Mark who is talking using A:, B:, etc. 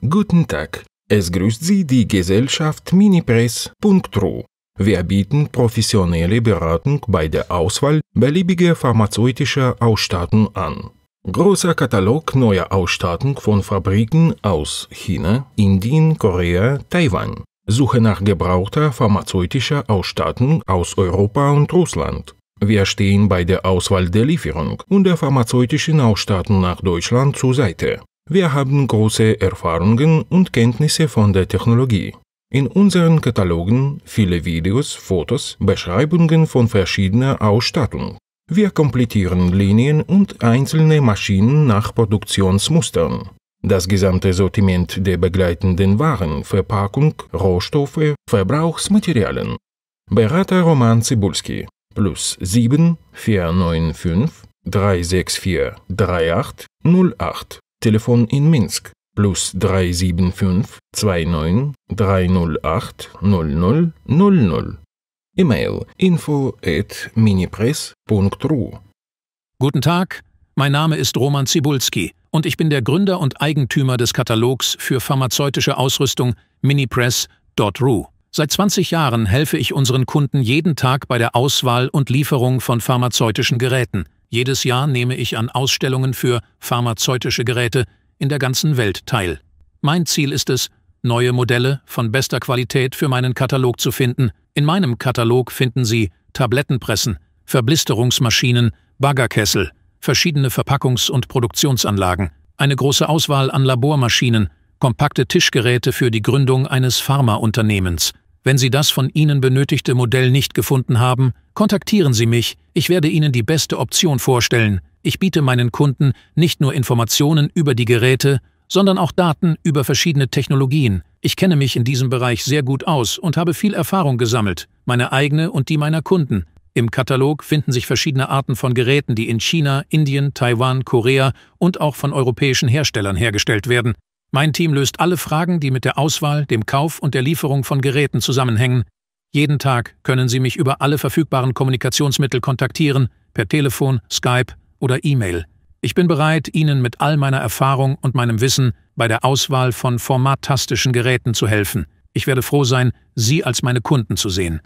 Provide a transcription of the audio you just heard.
A: Guten Tag. Es grüßt Sie die Gesellschaft minipress.ru. Wir bieten professionelle Beratung bei der Auswahl beliebiger pharmazeutischer Ausstattung an. Großer Katalog neuer Ausstattung von Fabriken aus China, Indien, Korea, Taiwan. Suche nach gebrauchter pharmazeutischer Ausstattung aus Europa und Russland. Wir stehen bei der Auswahl der Lieferung und der pharmazeutischen Ausstattung nach Deutschland zur Seite. Wir haben große Erfahrungen und Kenntnisse von der Technologie. In unseren Katalogen viele Videos, Fotos, Beschreibungen von verschiedener Ausstattung. Wir komplettieren Linien und einzelne Maschinen nach Produktionsmustern. Das gesamte Sortiment der begleitenden Waren, Verpackung, Rohstoffe, Verbrauchsmaterialien. Berater Roman Zibulski plus 7 495 364 38 08 Telefon in Minsk plus 375 29 308 00 00.
B: E-Mail info at minipress.ru. Guten Tag, mein Name ist Roman Zibulski und ich bin der Gründer und Eigentümer des Katalogs für pharmazeutische Ausrüstung minipress.ru. Seit 20 Jahren helfe ich unseren Kunden jeden Tag bei der Auswahl und Lieferung von pharmazeutischen Geräten – jedes Jahr nehme ich an Ausstellungen für pharmazeutische Geräte in der ganzen Welt teil. Mein Ziel ist es, neue Modelle von bester Qualität für meinen Katalog zu finden. In meinem Katalog finden Sie Tablettenpressen, Verblisterungsmaschinen, Baggerkessel, verschiedene Verpackungs- und Produktionsanlagen, eine große Auswahl an Labormaschinen, kompakte Tischgeräte für die Gründung eines Pharmaunternehmens, wenn Sie das von Ihnen benötigte Modell nicht gefunden haben, kontaktieren Sie mich, ich werde Ihnen die beste Option vorstellen. Ich biete meinen Kunden nicht nur Informationen über die Geräte, sondern auch Daten über verschiedene Technologien. Ich kenne mich in diesem Bereich sehr gut aus und habe viel Erfahrung gesammelt, meine eigene und die meiner Kunden. Im Katalog finden sich verschiedene Arten von Geräten, die in China, Indien, Taiwan, Korea und auch von europäischen Herstellern hergestellt werden. Mein Team löst alle Fragen, die mit der Auswahl, dem Kauf und der Lieferung von Geräten zusammenhängen. Jeden Tag können Sie mich über alle verfügbaren Kommunikationsmittel kontaktieren, per Telefon, Skype oder E-Mail. Ich bin bereit, Ihnen mit all meiner Erfahrung und meinem Wissen bei der Auswahl von formattastischen Geräten zu helfen. Ich werde froh sein, Sie als meine Kunden zu sehen.